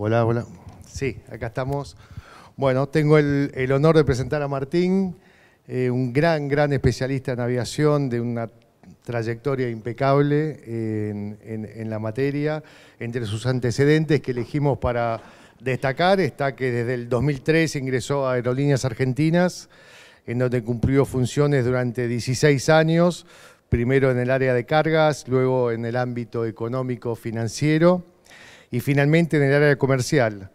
Hola, hola. Sí, acá estamos. Bueno, tengo el, honor de presentar a Martín, eh, un gran, gran especialista en aviación, de una trayectoria impecable eh, en, en la materia. Entre sus antecedentes que elegimos para destacar está que desde el 2003 ingresó a Aerolíneas Argentinas, en donde cumplió funciones durante 16 años, primero en el área de cargas, luego en el ámbito económico financiero y finalmente en el área comercial.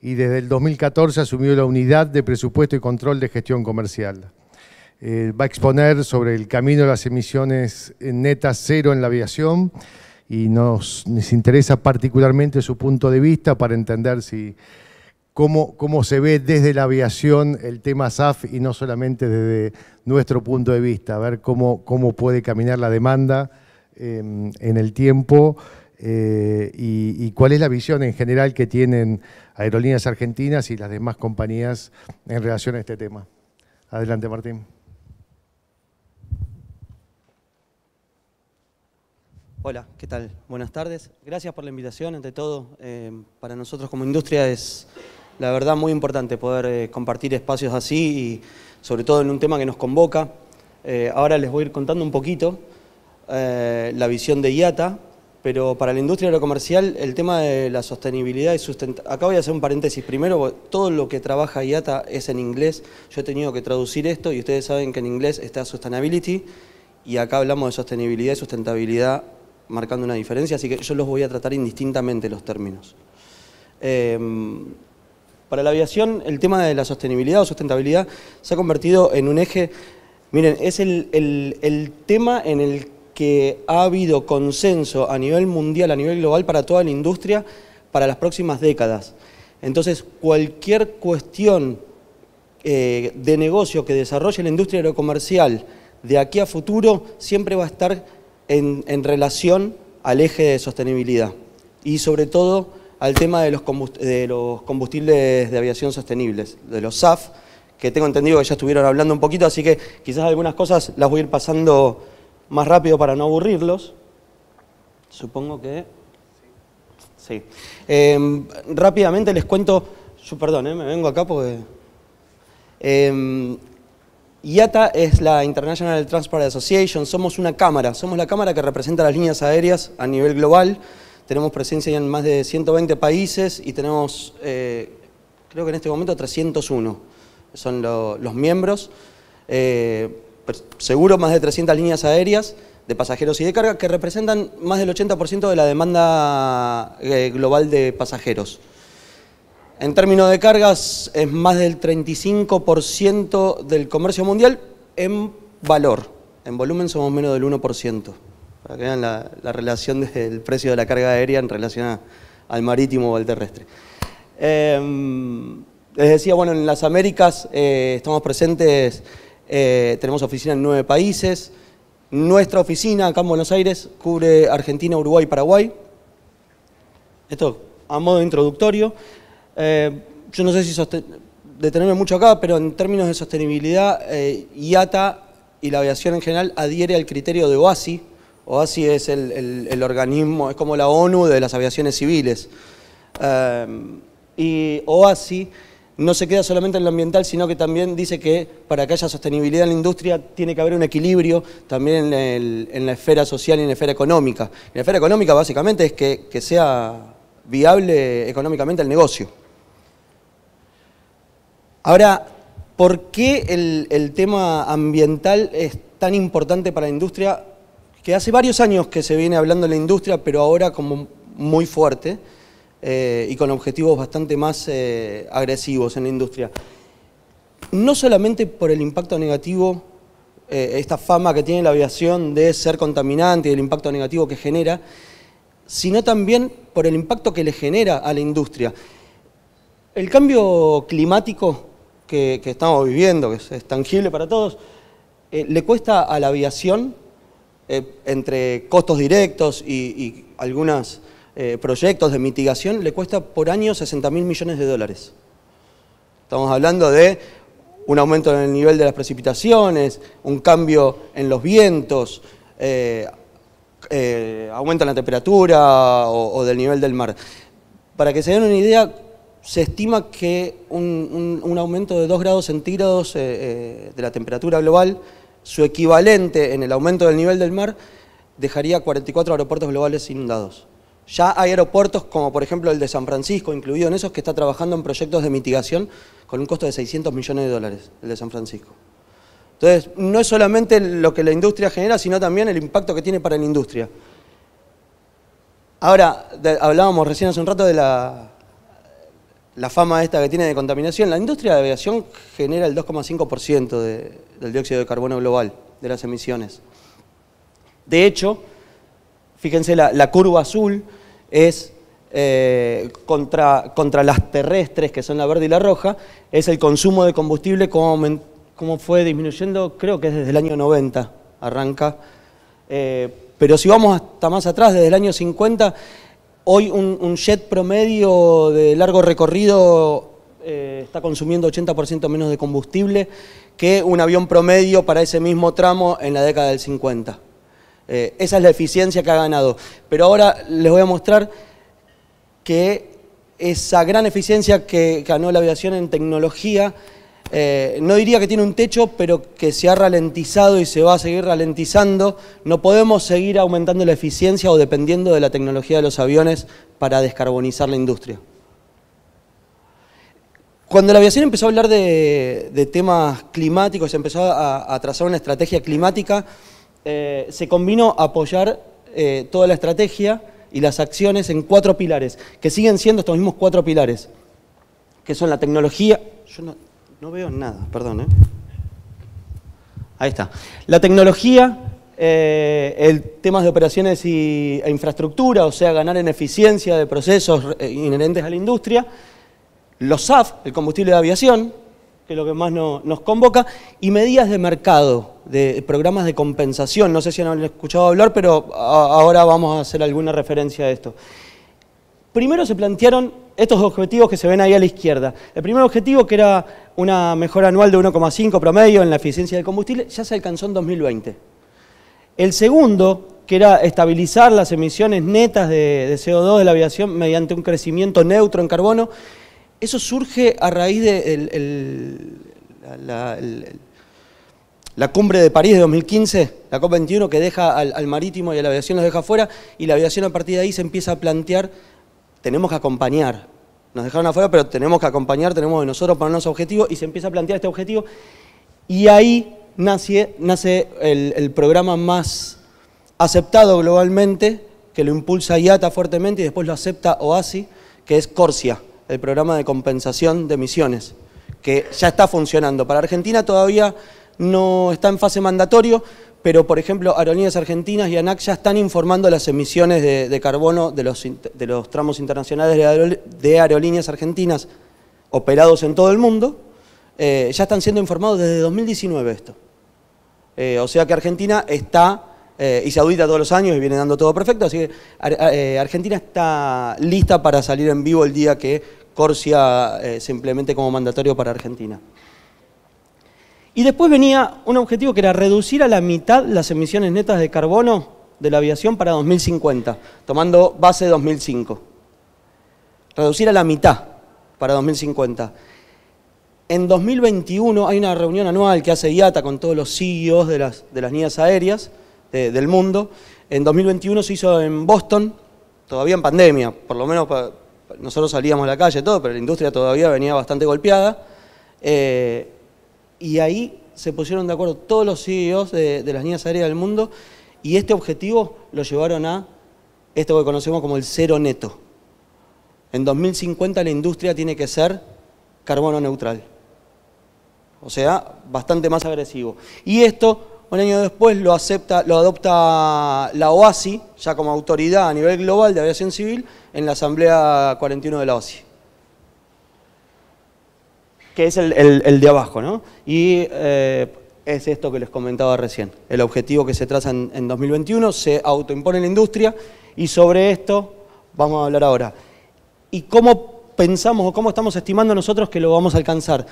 Y desde el 2014 asumió la unidad de presupuesto y control de gestión comercial. Eh, va a exponer sobre el camino de las emisiones netas cero en la aviación y nos, interesa particularmente su punto de vista para entender si, cómo, cómo se ve desde la aviación el tema SAF y no solamente desde nuestro punto de vista, a ver cómo, cómo puede caminar la demanda em, en el tiempo eh, y, cuál es la visión en general que tienen Aerolíneas Argentinas y las demás compañías en relación a este tema. Adelante, Martín. Hola, ¿qué tal? Buenas tardes. Gracias por la invitación, ante todo. Eh, para nosotros como industria es, la verdad, muy importante poder eh, compartir espacios así y sobre todo en un tema que nos convoca. ahora les voy a ir contando un poquito la visión de IATA, pero para la industria agrocomercial el tema de la sostenibilidad y sustentabilidad... Acá voy a hacer un paréntesis primero, todo lo que trabaja IATA es en inglés, yo he tenido que traducir esto y ustedes saben que en inglés está sustainability y acá hablamos de sostenibilidad y sustentabilidad marcando una diferencia, así que yo los voy a tratar indistintamente los términos. Em, para la aviación el tema de la sostenibilidad o sustentabilidad se ha convertido en un eje, miren, es el, tema en el que que ha habido consenso a nivel mundial, a nivel global, para toda la industria para las próximas décadas. Entonces, cualquier cuestión eh, de negocio que desarrolle la industria aerocomercial de aquí a futuro siempre va a estar en, relación al eje de sostenibilidad y sobre todo al tema de los combustibles de aviación sostenibles, de los SAF, que tengo entendido que ya estuvieron hablando un poquito, así que quizás algunas cosas las voy a ir pasando más rápido para no aburrirlos. Supongo que... Sí. Em, rápidamente les cuento... Yo, perdón, eh, me vengo acá porque... Em, IATA es la International Transport Association, somos una cámara, somos la cámara que representa las líneas aéreas a nivel global, tenemos presencia en más de 120 países y tenemos, eh, creo que en este momento, 301 son los miembros. Eh, seguro más de 300 líneas aéreas de pasajeros y de carga que representan más del 80% de la demanda eh, global de pasajeros. En términos de cargas es más del 35% del comercio mundial en valor. En volumen somos menos del 1%. Para que vean la, relación del precio de la carga aérea en relación al marítimo o al terrestre. Em, les decía, bueno, en las Américas eh, estamos presentes eh, tenemos oficina en nueve países. Nuestra oficina acá en Buenos Aires cubre Argentina, Uruguay, y Paraguay. Esto a modo introductorio. Eh, yo no sé si detenerme mucho acá, pero en términos de sostenibilidad, eh, IATA y la aviación en general adhiere al criterio de OASI. OASI es el, organismo, es como la ONU de las aviaciones civiles. y OASI no se queda solamente en lo ambiental, sino que también dice que para que haya sostenibilidad en la industria tiene que haber un equilibrio también en, la esfera social y en la esfera económica. En la esfera económica básicamente es que, sea viable económicamente el negocio. Ahora, ¿por qué el, el tema ambiental es tan importante para la industria? Que hace varios años que se viene hablando en la industria, pero ahora como muy fuerte. Eh, y con objetivos bastante más eh, agresivos en la industria. No solamente por el impacto negativo, eh, esta fama que tiene la aviación de ser contaminante y el impacto negativo que genera, sino también por el impacto que le genera a la industria. El cambio climático que, estamos viviendo, que es, tangible para todos, le cuesta a la aviación, entre costos directos y algunas eh, proyectos de mitigación le cuesta por año 60 mil millones de dólares. Estamos hablando de un aumento en el nivel de las precipitaciones, un cambio en los vientos, eh, eh, aumento en la temperatura o, del nivel del mar. Para que se den una idea, se estima que un, aumento de 2 grados centígrados de la temperatura global, su equivalente en el aumento del nivel del mar, dejaría 44 aeropuertos globales inundados. Ya hay aeropuertos como por ejemplo el de San Francisco, incluido en esos, que está trabajando en proyectos de mitigación con un costo de 600 millones de dólares, el de San Francisco. Entonces, no es solamente lo que la industria genera, sino también el impacto que tiene para la industria. Ahora, hablábamos recién hace un rato de la, fama esta que tiene de contaminación. La industria de aviación genera el 2,5% del dióxido de carbono global, de las emisiones. De hecho, fíjense la curva azul, es eh, contra, las terrestres, que son la verde y la roja, es el consumo de combustible, como, fue disminuyendo, creo que es desde el año 90, arranca. Eh, pero si vamos hasta más atrás, desde el año 50, hoy un, jet promedio de largo recorrido eh, está consumiendo 80% menos de combustible que un avión promedio para ese mismo tramo en la década del 50. Eh, esa es la eficiencia que ha ganado. Pero ahora les voy a mostrar que esa gran eficiencia que ganó la aviación en tecnología, eh, no diría que tiene un techo, pero que se ha ralentizado y se va a seguir ralentizando. No podemos seguir aumentando la eficiencia o dependiendo de la tecnología de los aviones para descarbonizar la industria. Cuando la aviación empezó a hablar de, temas climáticos, empezó a trazar una estrategia climática, eh, se combinó apoyar eh, toda la estrategia y las acciones en cuatro pilares, que siguen siendo estos mismos cuatro pilares, que son la tecnología. Yo no, veo nada, perdón. Eh. Ahí está. La tecnología, el tema de operaciones y, e infraestructura, o sea, ganar en eficiencia de procesos inherentes a la industria, los SAF, el combustible de aviación, que es lo que más nos convoca, y medidas de mercado, de programas de compensación. No sé si han escuchado hablar, pero ahora vamos a hacer alguna referencia a esto. Primero se plantearon estos objetivos que se ven ahí a la izquierda. El primer objetivo, que era una mejora anual de 1,5 promedio en la eficiencia del combustible, ya se alcanzó en 2020. El segundo, que era estabilizar las emisiones netas de CO2 de la aviación mediante un crecimiento neutro en carbono, eso surge a raíz de la, cumbre de París de 2015, la COP21, que deja al, marítimo y a la aviación los deja fuera, y la aviación a partir de ahí se empieza a plantear, tenemos que acompañar. Nos dejaron afuera, pero tenemos que acompañar, tenemos de nosotros ponernos objetivos, y se empieza a plantear este objetivo. Y ahí nace, nace el programa más aceptado globalmente, que lo impulsa IATA fuertemente y después lo acepta OASI, que es Corsia el programa de compensación de emisiones, que ya está funcionando. Para Argentina todavía no está en fase mandatorio, pero por ejemplo Aerolíneas Argentinas y ANAC ya están informando las emisiones de, carbono de los, tramos internacionales de, Aerolíneas Argentinas operados en todo el mundo, eh, ya están siendo informados desde 2019 esto. Eh, o sea que Argentina está, eh, y se audita todos los años y viene dando todo perfecto, así que Argentina está lista para salir en vivo el día que Corsia eh, simplemente como mandatorio para Argentina. Y después venía un objetivo que era reducir a la mitad las emisiones netas de carbono de la aviación para 2050, tomando base 2005. Reducir a la mitad para 2050. En 2021 hay una reunión anual que hace IATA con todos los CEOs de las, de las líneas aéreas del mundo. En 2021 se hizo en Boston, todavía en pandemia, por lo menos para nosotros salíamos a la calle, todo, pero la industria todavía venía bastante golpeada. Eh, y ahí se pusieron de acuerdo todos los CEOs de, de las líneas aéreas del mundo y este objetivo lo llevaron a esto que conocemos como el cero neto. En 2050 la industria tiene que ser carbono neutral. O sea, bastante más agresivo. Y esto un año después lo acepta, lo adopta la OASI, ya como autoridad a nivel global de aviación civil, en la Asamblea 41 de la OASI. Que es el, de abajo, ¿no? Y eh, es esto que les comentaba recién. El objetivo que se traza en, 2021 se autoimpone la industria y sobre esto vamos a hablar ahora. ¿Y cómo pensamos o cómo estamos estimando nosotros que lo vamos a alcanzar?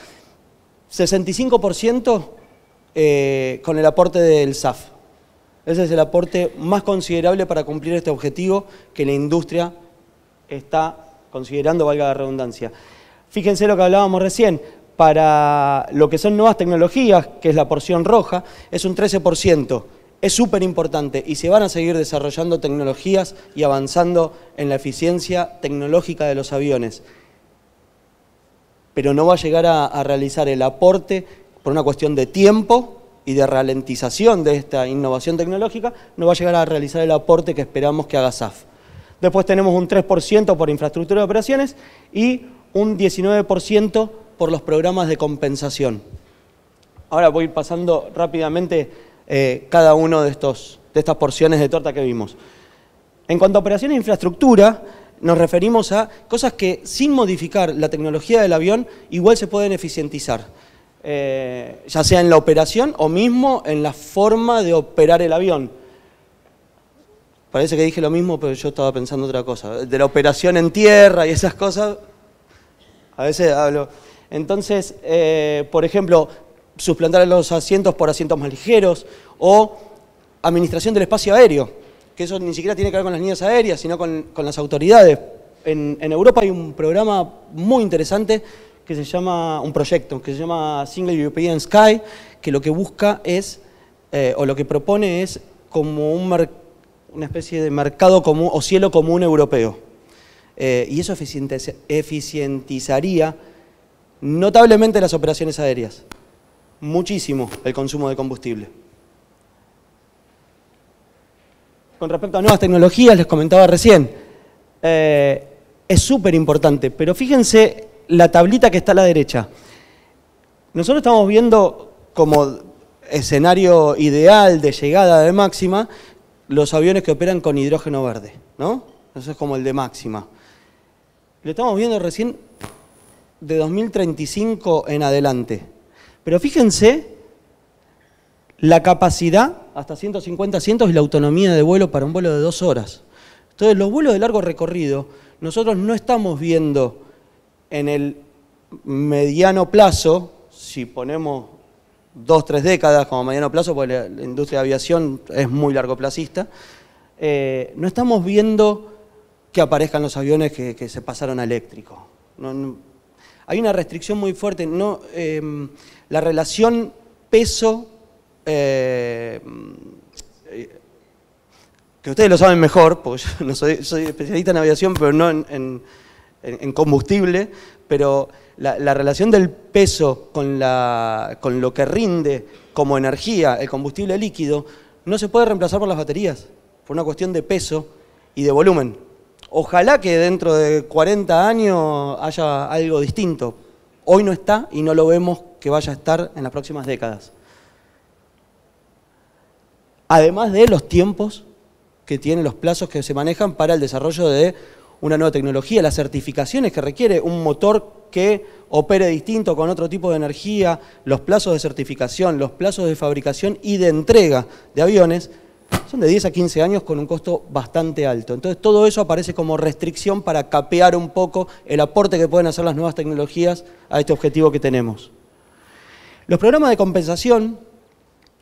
65% eh, con el aporte del SAF. Ese es el aporte más considerable para cumplir este objetivo que la industria está considerando, valga la redundancia. Fíjense lo que hablábamos recién, para lo que son nuevas tecnologías, que es la porción roja, es un 13%. Es súper importante y se van a seguir desarrollando tecnologías y avanzando en la eficiencia tecnológica de los aviones. Pero no va a llegar a realizar el aporte por una cuestión de tiempo y de ralentización de esta innovación tecnológica, no va a llegar a realizar el aporte que esperamos que haga SAF. Después tenemos un 3% por infraestructura de operaciones y un 19% por los programas de compensación. Ahora voy pasando rápidamente eh, cada uno de, de estas porciones de torta que vimos. En cuanto a operaciones e infraestructura, nos referimos a cosas que sin modificar la tecnología del avión igual se pueden eficientizar. Eh, ya sea en la operación o mismo en la forma de operar el avión. Parece que dije lo mismo, pero yo estaba pensando otra cosa. De la operación en tierra y esas cosas, a veces hablo. Entonces, eh, por ejemplo, suplantar los asientos por asientos más ligeros o administración del espacio aéreo, que eso ni siquiera tiene que ver con las líneas aéreas, sino con, con las autoridades. En, en Europa hay un programa muy interesante que se llama, un proyecto que se llama Single European Sky, que lo que busca es, eh, o lo que propone es como un una especie de mercado común o cielo común europeo. Eh, y eso eficientizaría notablemente las operaciones aéreas, muchísimo el consumo de combustible. Con respecto a nuevas tecnologías, les comentaba recién, eh, es súper importante, pero fíjense la tablita que está a la derecha. Nosotros estamos viendo como escenario ideal de llegada de máxima los aviones que operan con hidrógeno verde, ¿no? Eso es como el de máxima. Lo estamos viendo recién de 2035 en adelante. Pero fíjense la capacidad hasta 150 cientos y la autonomía de vuelo para un vuelo de dos horas. Entonces, los vuelos de largo recorrido, nosotros no estamos viendo en el mediano plazo, si ponemos dos, tres décadas como mediano plazo, porque la, industria de aviación es muy largoplacista, eh, no estamos viendo que aparezcan los aviones que, se pasaron a eléctrico. hay una restricción muy fuerte. No, em, la relación peso, eh, que ustedes lo saben mejor, porque yo no soy, especialista en aviación, pero no en en combustible, pero la, relación del peso con, con lo que rinde como energía el combustible líquido no se puede reemplazar por las baterías, por una cuestión de peso y de volumen. Ojalá que dentro de 40 años haya algo distinto. Hoy no está y no lo vemos que vaya a estar en las próximas décadas. Además de los tiempos que tienen los plazos que se manejan para el desarrollo de una nueva tecnología, las certificaciones que requiere un motor que opere distinto con otro tipo de energía, los plazos de certificación, los plazos de fabricación y de entrega de aviones, son de 10 a 15 años con un costo bastante alto. Entonces todo eso aparece como restricción para capear un poco el aporte que pueden hacer las nuevas tecnologías a este objetivo que tenemos. Los programas de compensación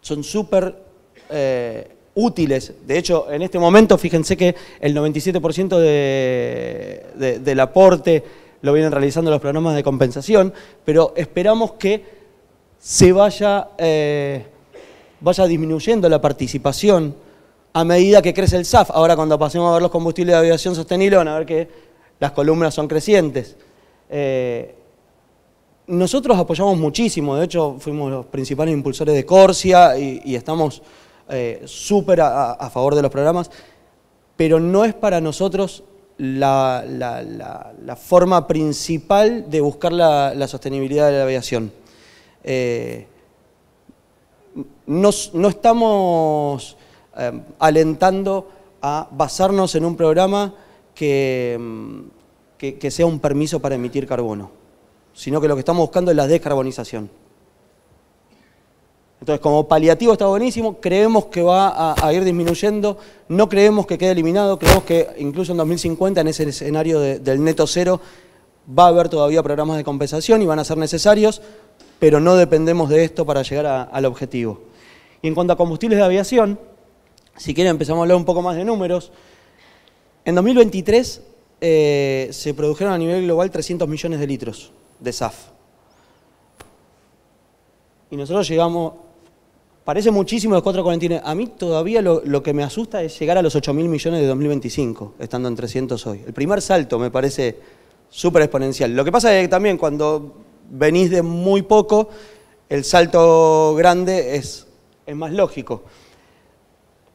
son súper eh, útiles. De hecho, en este momento, fíjense que el 97% del aporte lo vienen realizando los programas de compensación, pero esperamos que se vaya, eh, vaya disminuyendo la participación a medida que crece el SAF. Ahora cuando pasemos a ver los combustibles de aviación sostenible van a ver que las columnas son crecientes. Eh, nosotros apoyamos muchísimo, de hecho fuimos los principales impulsores de Corsia y estamos eh, súper a, favor de los programas, pero no es para nosotros la, forma principal de buscar la, sostenibilidad de la aviación. Eh, no, estamos eh, alentando a basarnos en un programa mm, que sea un permiso para emitir carbono, sino que lo que estamos buscando es la descarbonización. Entonces, como paliativo está buenísimo, creemos que va a, ir disminuyendo, no creemos que quede eliminado, creemos que incluso en 2050, en ese escenario del neto cero, va a haber todavía programas de compensación y van a ser necesarios, pero no dependemos de esto para llegar al objetivo. Y en cuanto a combustibles de aviación, si quieren empezamos a hablar un poco más de números. En 2023 eh, se produjeron a nivel global 300 millones de litros de SAF. Y nosotros llegamos Parece muchísimo los 4.49. A mí todavía lo, que me asusta es llegar a los 8 mil millones de 2025, estando en 300 hoy. El primer salto me parece súper exponencial. Lo que pasa es que también cuando venís de muy poco, el salto grande es, es más lógico.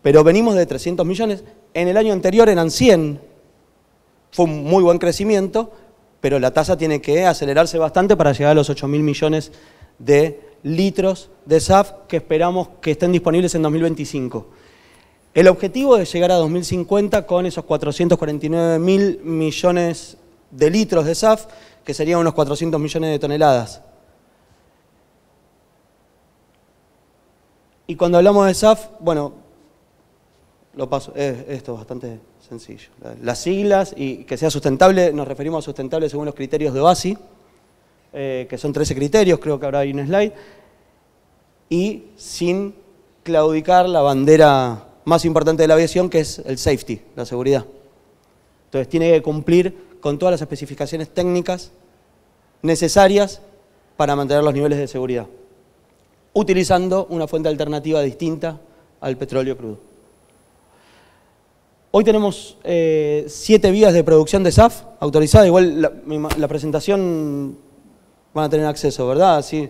Pero venimos de 300 millones. En el año anterior eran 100. Fue un muy buen crecimiento, pero la tasa tiene que acelerarse bastante para llegar a los 8 mil millones de litros de SAF que esperamos que estén disponibles en 2025. El objetivo es llegar a 2050 con esos 449 mil millones de litros de SAF, que serían unos 400 millones de toneladas. Y cuando hablamos de SAF, bueno, lo paso, esto es bastante sencillo. Las siglas y que sea sustentable, nos referimos a sustentable según los criterios de OASI. Eh, que son 13 criterios, creo que habrá hay un slide, y sin claudicar la bandera más importante de la aviación, que es el safety, la seguridad. Entonces tiene que cumplir con todas las especificaciones técnicas necesarias para mantener los niveles de seguridad, utilizando una fuente alternativa distinta al petróleo crudo. Hoy tenemos eh, siete vías de producción de SAF autorizada, igual la presentación van a tener acceso, ¿verdad? Así,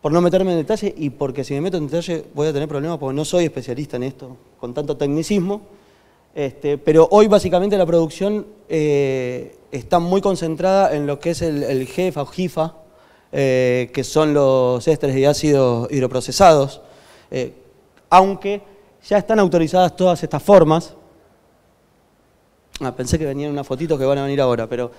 por no meterme en detalle y porque si me meto en detalle voy a tener problemas porque no soy especialista en esto, con tanto tecnicismo. Este, pero hoy básicamente la producción eh, está muy concentrada en lo que es el, GFA o GIFA, eh, que son los estres y ácidos hidroprocesados, eh, aunque ya están autorizadas todas estas formas. Ah, pensé que venían unas fotitos que van a venir ahora, pero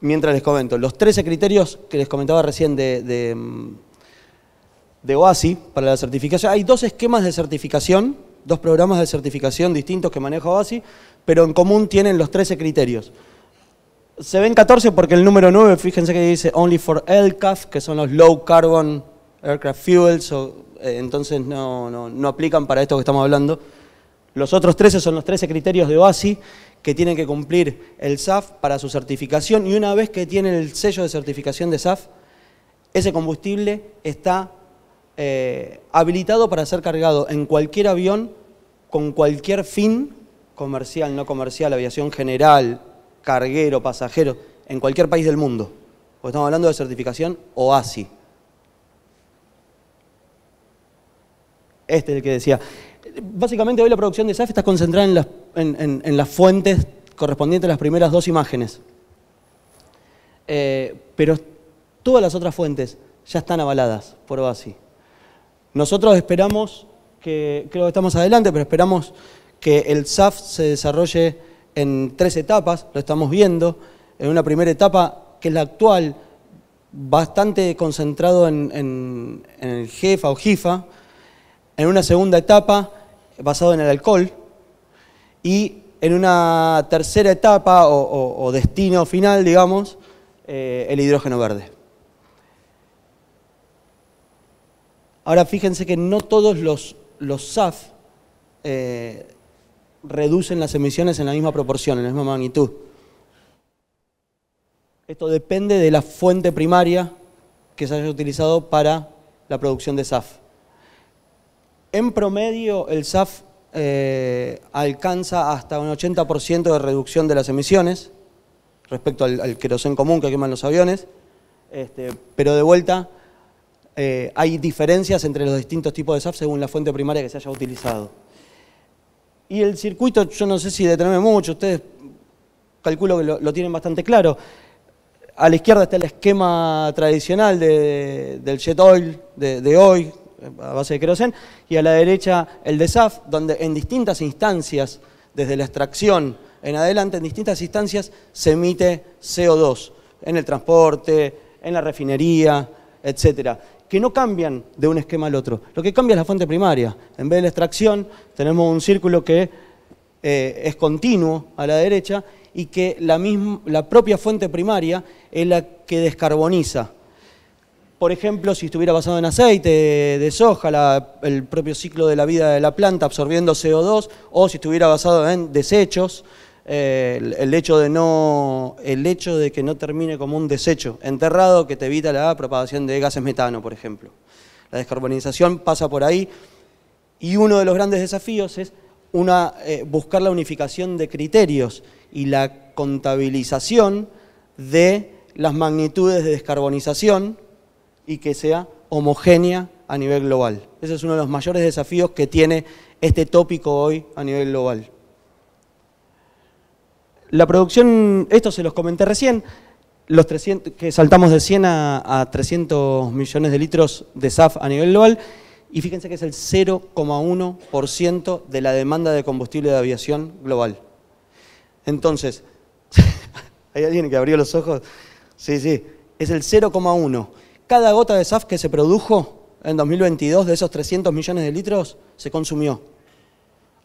mientras les comento, los 13 criterios que les comentaba recién de, de, OASI para la certificación, hay dos esquemas de certificación, dos programas de certificación distintos que maneja OASI, pero en común tienen los 13 criterios. Se ven 14 porque el número 9, fíjense que dice only for LCAF, que son los low carbon aircraft fuels, eh, entonces no, no aplican para esto que estamos hablando. Los otros 13 son los 13 criterios de OASI que tienen que cumplir el SAF para su certificación y una vez que tienen el sello de certificación de SAF, ese combustible está eh, habilitado para ser cargado en cualquier avión con cualquier fin comercial, no comercial, aviación general, carguero, pasajero, en cualquier país del mundo. Porque estamos hablando de certificación OASI. Este es el que decía. Básicamente hoy la producción de SAF está concentrada en las, fuentes correspondientes a las primeras dos imágenes. Eh, pero todas las otras fuentes ya están avaladas por OASI. Nosotros esperamos que, creo que estamos adelante, pero esperamos que el SAF se desarrolle en tres etapas, lo estamos viendo. En una primera etapa, que es la actual, bastante concentrado en, el jefa o GIFA en una segunda etapa basado en el alcohol y en una tercera etapa o, destino final, digamos, eh, el hidrógeno verde. Ahora fíjense que no todos los, SAF eh, reducen las emisiones en la misma proporción, en la misma magnitud. Esto depende de la fuente primaria que se haya utilizado para la producción de SAF. En promedio, el SAF eh, alcanza hasta un 80% de reducción de las emisiones respecto al, al común que queman los aviones, este, pero de vuelta eh, hay diferencias entre los distintos tipos de SAF según la fuente primaria que se haya utilizado. Y el circuito, yo no sé si detenerme mucho, ustedes calculo que lo, tienen bastante claro. A la izquierda está el esquema tradicional del jet oil de hoy, a base de querosén, y a la derecha el de SAF, donde en distintas instancias, desde la extracción en adelante, en distintas instancias se emite CO2, en el transporte, en la refinería, etcétera que no cambian de un esquema al otro. Lo que cambia es la fuente primaria. En vez de la extracción, tenemos un círculo que eh, es continuo a la derecha y que la, la propia fuente primaria es la que descarboniza por ejemplo, si estuviera basado en aceite de soja, el propio ciclo de la vida de la planta absorbiendo CO2, o si estuviera basado en desechos, eh, el, hecho de no, el hecho de que no termine como un desecho enterrado que te evita la propagación de gases metano, por ejemplo. La descarbonización pasa por ahí y uno de los grandes desafíos es una, eh, buscar la unificación de criterios y la contabilización de las magnitudes de descarbonización y que sea homogénea a nivel global. Ese es uno de los mayores desafíos que tiene este tópico hoy a nivel global. La producción, esto se los comenté recién, los que saltamos de 100 a, a 300 millones de litros de SAF a nivel global, y fíjense que es el 0,1% de la demanda de combustible de aviación global. Entonces, ¿hay alguien que abrió los ojos? Sí, sí, es el 0,1% cada gota de SAF que se produjo en 2022 de esos 300 millones de litros se consumió.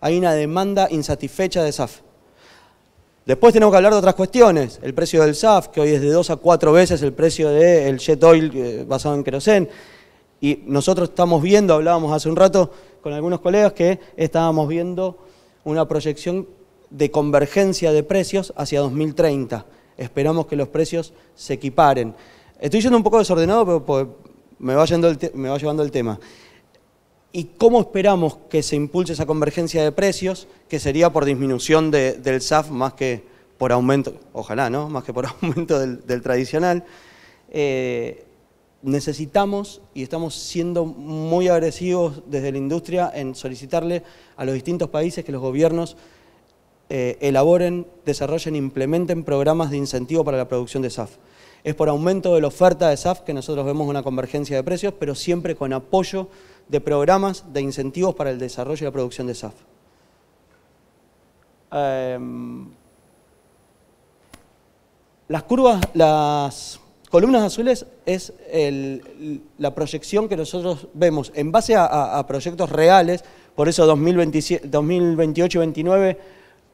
Hay una demanda insatisfecha de SAF. Después tenemos que hablar de otras cuestiones. El precio del SAF, que hoy es de dos a cuatro veces el precio del jet oil eh, basado en querosén. Y nosotros estamos viendo, hablábamos hace un rato con algunos colegas, que estábamos viendo una proyección de convergencia de precios hacia 2030. Esperamos que los precios se equiparen. Estoy yendo un poco desordenado, pero me, va llevando el tema. ¿Y cómo esperamos que se impulse esa convergencia de precios, que sería por disminución del SAF más que por aumento, ojalá, ¿no? Más que por aumento del, tradicional. Eh, necesitamos y estamos siendo muy agresivos desde la industria en solicitarle a los distintos países que los gobiernos eh, elaboren, desarrollen, implementen programas de incentivo para la producción de SAF es por aumento de la oferta de SAF que nosotros vemos una convergencia de precios, pero siempre con apoyo de programas de incentivos para el desarrollo y la producción de SAF. Em, las curvas, las columnas azules es la proyección que nosotros vemos en base a, proyectos reales, por eso 2028 y 2029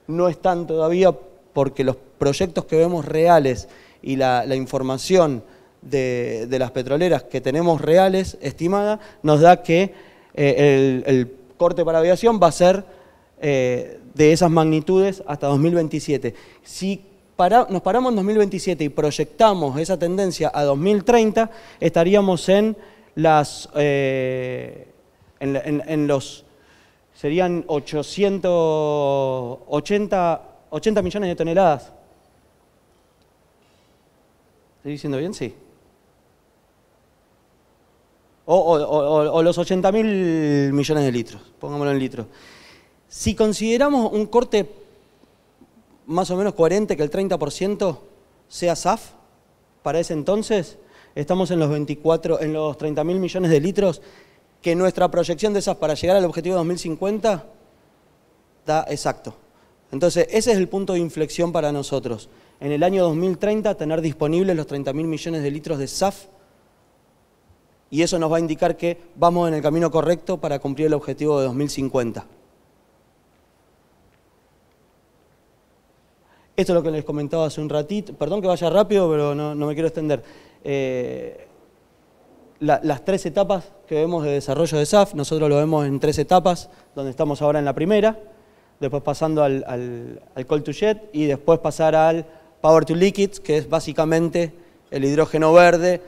no están todavía porque los proyectos que vemos reales y la, información de, las petroleras que tenemos reales, estimada, nos da que eh, el, corte para aviación va a ser eh, de esas magnitudes hasta 2027. Si nos paramos en 2027 y proyectamos esa tendencia a 2030, estaríamos en las... Eh, los serían 880 80 millones de toneladas ¿Estoy diciendo bien? Sí. O, los 80 mil millones de litros, pongámoslo en litros. Si consideramos un corte más o menos coherente que el 30% sea SAF, para ese entonces estamos en los 24, en los 30 mil millones de litros, que nuestra proyección de SAF para llegar al objetivo 2050 da exacto. Entonces, ese es el punto de inflexión para nosotros en el año 2030 tener disponibles los 30.000 millones de litros de SAF y eso nos va a indicar que vamos en el camino correcto para cumplir el objetivo de 2050. Esto es lo que les comentaba hace un ratito. Perdón que vaya rápido, pero no, me quiero extender. Eh, las tres etapas que vemos de desarrollo de SAF, nosotros lo vemos en tres etapas, donde estamos ahora en la primera, después pasando al, al call to jet y después pasar al Power to Liquids, que es básicamente el hidrógeno verde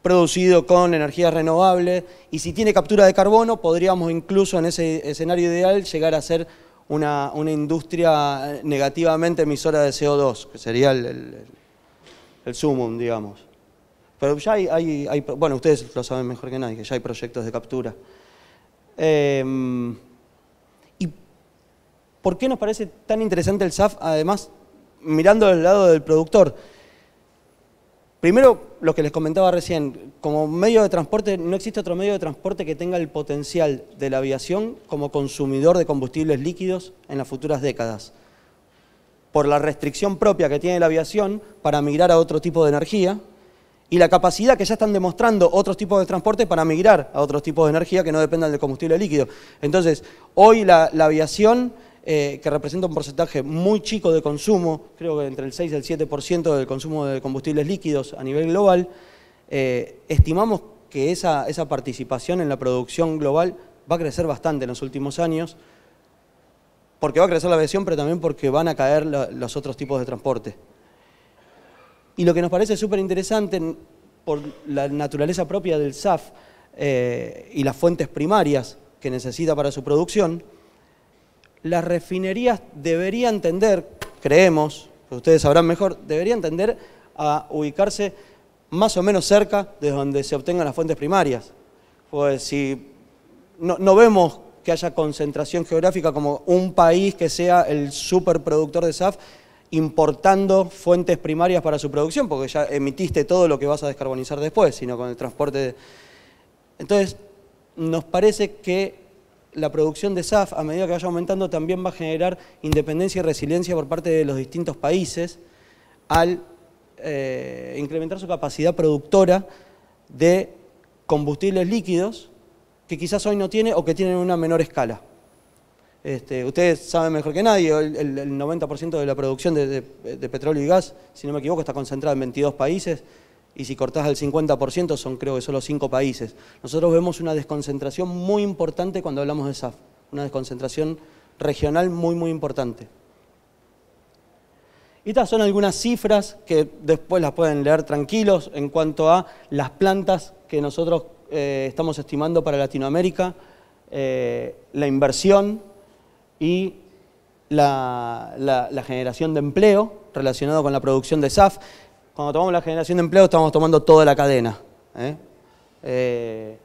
producido con energía renovable. Y si tiene captura de carbono, podríamos incluso en ese escenario ideal llegar a ser una, industria negativamente emisora de CO2, que sería el, el, sumum, digamos. Pero ya hay, bueno, ustedes lo saben mejor que nadie, que ya hay proyectos de captura. Em, ¿Y por qué nos parece tan interesante el SAF, además mirando del lado del productor. Primero, lo que les comentaba recién, como medio de transporte, no existe otro medio de transporte que tenga el potencial de la aviación como consumidor de combustibles líquidos en las futuras décadas. Por la restricción propia que tiene la aviación para migrar a otro tipo de energía y la capacidad que ya están demostrando otros tipos de transporte para migrar a otros tipos de energía que no dependan del combustible líquido. Entonces, hoy la, la aviación eh, que representa un porcentaje muy chico de consumo, creo que entre el 6 y el 7% del consumo de combustibles líquidos a nivel global, eh, estimamos que esa, participación en la producción global va a crecer bastante en los últimos años, porque va a crecer la aviación, pero también porque van a caer los otros tipos de transporte. Y lo que nos parece súper interesante por la naturaleza propia del SAF eh, y las fuentes primarias que necesita para su producción, las refinerías deberían tender, creemos, pues ustedes sabrán mejor, deberían tender a ubicarse más o menos cerca de donde se obtengan las fuentes primarias. Pues si no, vemos que haya concentración geográfica como un país que sea el superproductor de SAF importando fuentes primarias para su producción, porque ya emitiste todo lo que vas a descarbonizar después, sino con el transporte. Entonces, nos parece que la producción de SAF, a medida que vaya aumentando, también va a generar independencia y resiliencia por parte de los distintos países al eh, incrementar su capacidad productora de combustibles líquidos que quizás hoy no tiene o que tienen una menor escala. Este, ustedes saben mejor que nadie, el, 90% de la producción de, petróleo y gas, si no me equivoco, está concentrada en 22 países y si cortás al 50% son creo que solo cinco países. Nosotros vemos una desconcentración muy importante cuando hablamos de SAF, una desconcentración regional muy, muy importante. estas son algunas cifras que después las pueden leer tranquilos en cuanto a las plantas que nosotros eh, estamos estimando para Latinoamérica, eh, la inversión y la, la, generación de empleo relacionado con la producción de SAF. Cuando tomamos la generación de empleo, estamos tomando toda la cadena. ¿eh? Eh,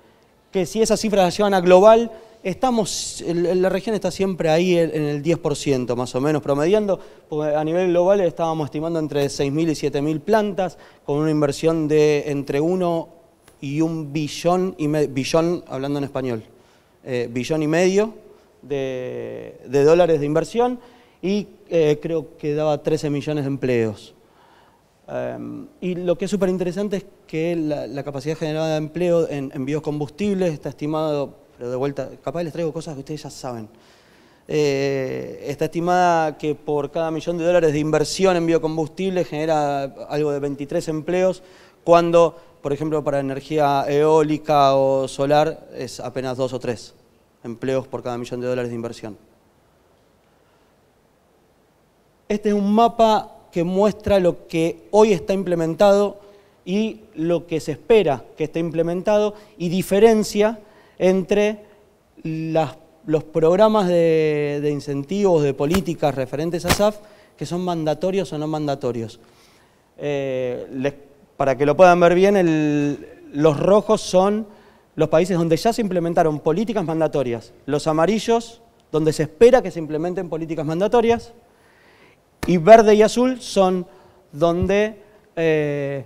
que si esas cifras las llevan a global, estamos, la región está siempre ahí en el 10% más o menos promediando, a nivel global estábamos estimando entre 6.000 y 7.000 plantas con una inversión de entre 1 y un billón, y billón hablando en español, eh, billón y medio de, dólares de inversión y creo que daba 13 millones de empleos. Em, y lo que es súper interesante es que la, capacidad generada de empleo en, en, biocombustibles está estimado, pero de vuelta, capaz les traigo cosas que ustedes ya saben. Eh, está estimada que por cada millón de dólares de inversión en biocombustibles genera algo de 23 empleos, cuando, por ejemplo, para energía eólica o solar es apenas dos o tres empleos por cada millón de dólares de inversión. Este es un mapa que muestra lo que hoy está implementado y lo que se espera que esté implementado y diferencia entre los programas de, incentivos, de políticas referentes a SAF, que son mandatorios o no mandatorios. Eh, para que lo puedan ver bien, los rojos son los países donde ya se implementaron políticas mandatorias, los amarillos, donde se espera que se implementen políticas mandatorias, y verde y azul son donde eh,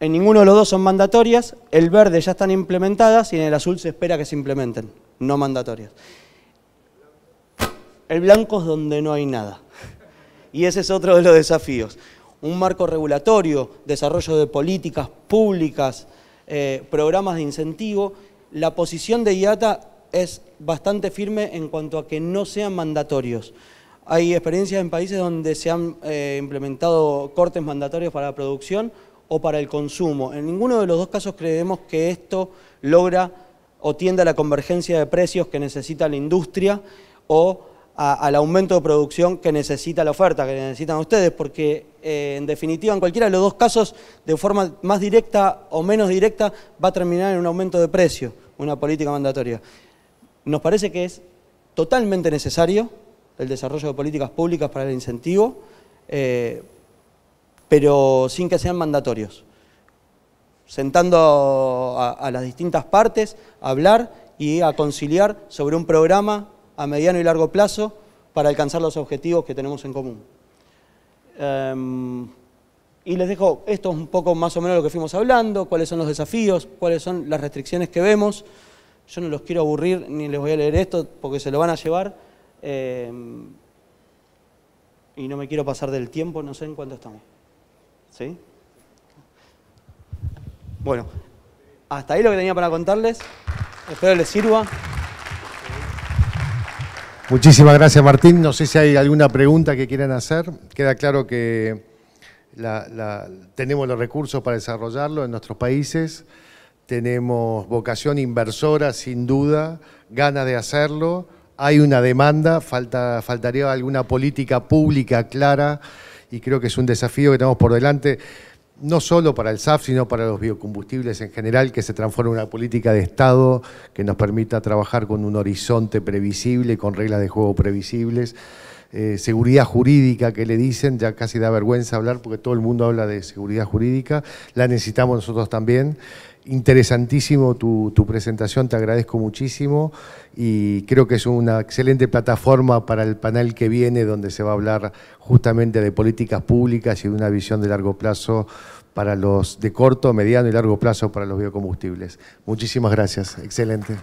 en ninguno de los dos son mandatorias, el verde ya están implementadas y en el azul se espera que se implementen, no mandatorias. El blanco es donde no hay nada. Y ese es otro de los desafíos. Un marco regulatorio, desarrollo de políticas públicas, eh, programas de incentivo. La posición de IATA es bastante firme en cuanto a que no sean mandatorios. Hay experiencias en países donde se han eh, implementado cortes mandatorios para la producción o para el consumo. En ninguno de los dos casos creemos que esto logra o tiende a la convergencia de precios que necesita la industria o al aumento de producción que necesita la oferta, que necesitan ustedes, porque eh, en definitiva en cualquiera de los dos casos, de forma más directa o menos directa, va a terminar en un aumento de precio, una política mandatoria. Nos parece que es totalmente necesario el desarrollo de políticas públicas para el incentivo, eh, pero sin que sean mandatorios. Sentando a, las distintas partes a hablar y a conciliar sobre un programa a mediano y largo plazo para alcanzar los objetivos que tenemos en común. Em, y les dejo, esto es un poco más o menos lo que fuimos hablando, cuáles son los desafíos, cuáles son las restricciones que vemos. Yo no los quiero aburrir ni les voy a leer esto porque se lo van a llevar. Em, y no me quiero pasar del tiempo, no sé en cuánto estamos. ¿Sí? Bueno, hasta ahí lo que tenía para contarles. Espero les sirva. Muchísimas gracias Martín. No sé si hay alguna pregunta que quieran hacer. Queda claro que tenemos los recursos para desarrollarlo en nuestros países, tenemos vocación inversora sin duda, ganas de hacerlo hay una demanda, falta, faltaría alguna política pública clara y creo que es un desafío que tenemos por delante, no solo para el SAF, sino para los biocombustibles en general, que se transforme en una política de Estado que nos permita trabajar con un horizonte previsible, con reglas de juego previsibles. Eh, seguridad jurídica que le dicen, ya casi da vergüenza hablar porque todo el mundo habla de seguridad jurídica, la necesitamos nosotros también, interesantísimo tu, tu, presentación, te agradezco muchísimo y creo que es una excelente plataforma para el panel que viene donde se va a hablar justamente de políticas públicas y de una visión de largo plazo para los de corto, mediano y largo plazo para los biocombustibles. Muchísimas gracias, excelente.